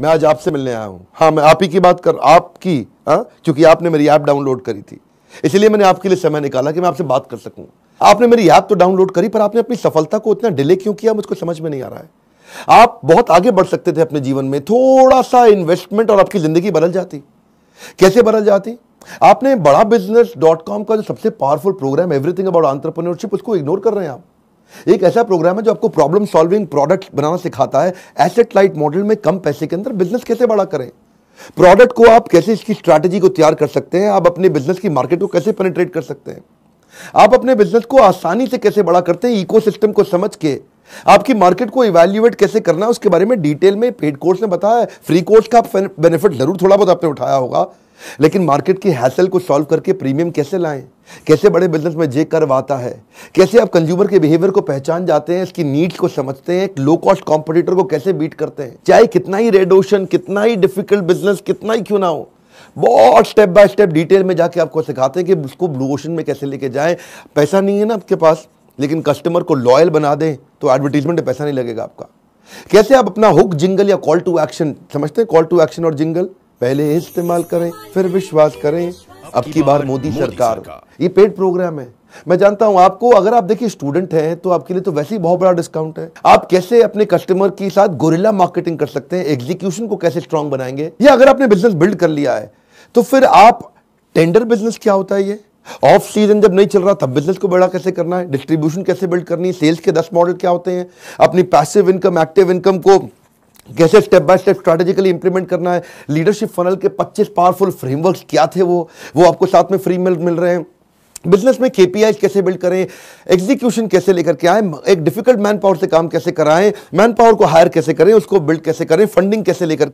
मैं आज आपसे मिलने आया हूँ हाँ मैं आप ही की बात कर आपकी हाँ क्योंकि आपने मेरी ऐप डाउनलोड करी थी इसलिए मैंने आपके लिए समय निकाला कि मैं आपसे बात कर सकूँ आपने मेरी ऐप तो डाउनलोड करी पर आपने अपनी सफलता को इतना डिले क्यों किया मुझको समझ में नहीं आ रहा है आप बहुत आगे बढ़ सकते थे अपने जीवन में थोड़ा सा इन्वेस्टमेंट और आपकी ज़िंदगी बदल जाती कैसे बदल जाती आपने बड़ा बिजनेस डॉट कॉम का जो सबसे powerful program everything about entrepreneurship उसको इग्नोर कर रहे हैं आप एक ऐसा प्रोग्राम है जो आपको प्रॉब्लम सॉल्विंग प्रोडक्ट बनाना सिखाता है एसेट लाइट मॉडल में कम पैसे के अंदर बिजनेस कैसे बड़ा करें प्रोडक्ट को आप कैसे इसकी स्ट्रैटेजी को तैयार कर सकते हैं आप अपने बिजनेस की मार्केट को कैसे पेनिट्रेट कर सकते हैं आप अपने बिजनेस को आसानी से कैसे बड़ा करते हैं इकोसिस्टम को समझ के आपकी मार्केट को इवेल्यूएट कैसे करना है उसके बारे में डिटेल में पेड कोर्स में बताया फ्री कोर्स का बेनिफिट जरूर थोड़ा बहुत आपने उठाया होगा लेकिन मार्केट की हैसल को सॉल्व करके प्रीमियम कैसे लाएं कैसे बड़े बिजनेस में जे कर आता है कैसे आप कंज्यूमर के बिहेवियर को पहचान जाते हैं इसकी नीड्स को समझते हैं लो कॉस्ट कॉम्पिटिटर को कैसे बीट करते हैं चाहे कितना ही रेड ओशन कितना ही डिफिकल्ट बिजनेस कितना ही क्यों ना हो बहुत स्टेप बाय स्टेप डिटेल में जाके आपको सिखाते हैं कि उसको ब्लू ओशन में कैसे लेके जाएं पैसा नहीं है ना आपके पास लेकिन कस्टमर को लॉयल बना दें तो एडवर्टीजमेंट में पैसा नहीं लगेगा आपका कैसे आप अपना हुक जिंगल या कॉल टू एक्शन समझते हैं कॉल टू एक्शन और जिंगल पहले इस्तेमाल करें फिर विश्वास करें अब की बार मोदी सरकार ये पेड प्रोग्राम है मैं जानता हूं आपको अगर आप देखिए स्टूडेंट हैं तो आपके लिए तो वैसे ही बहुत बड़ा डिस्काउंट है आप कैसे अपने कस्टमर के साथ गोरिल्ला मार्केटिंग कर सकते हैं एग्जीक्यूशन को कैसे स्ट्रांग बनाएंगे या अगर आपने बिजनेस बिल्ड कर लिया है तो फिर आप टेंडर बिजनेस क्या होता है ये ऑफ सीजन जब नहीं चल रहा तब बिजनेस को बड़ा कैसे करना है डिस्ट्रीब्यूशन कैसे बिल्ड करनी है सेल्स के दस मॉडल क्या होते हैं अपनी पैसिव इनकम एक्टिव इनकम को कैसे step by step strategically implement करना है लीडरशिप फनल के 25 पावरफुल फ्रेमवर्क क्या थे वो वो आपको साथ में फ्री मिल मिल रहे हैं बिजनेस में केपीआई कैसे बिल्ड करें एग्जीक्यूशन कैसे लेकर के आए एक डिफिकल्ट मैन पावर से काम कैसे कराएं मैन पावर को हायर कैसे करें उसको बिल्ड कैसे करें फंडिंग कैसे लेकर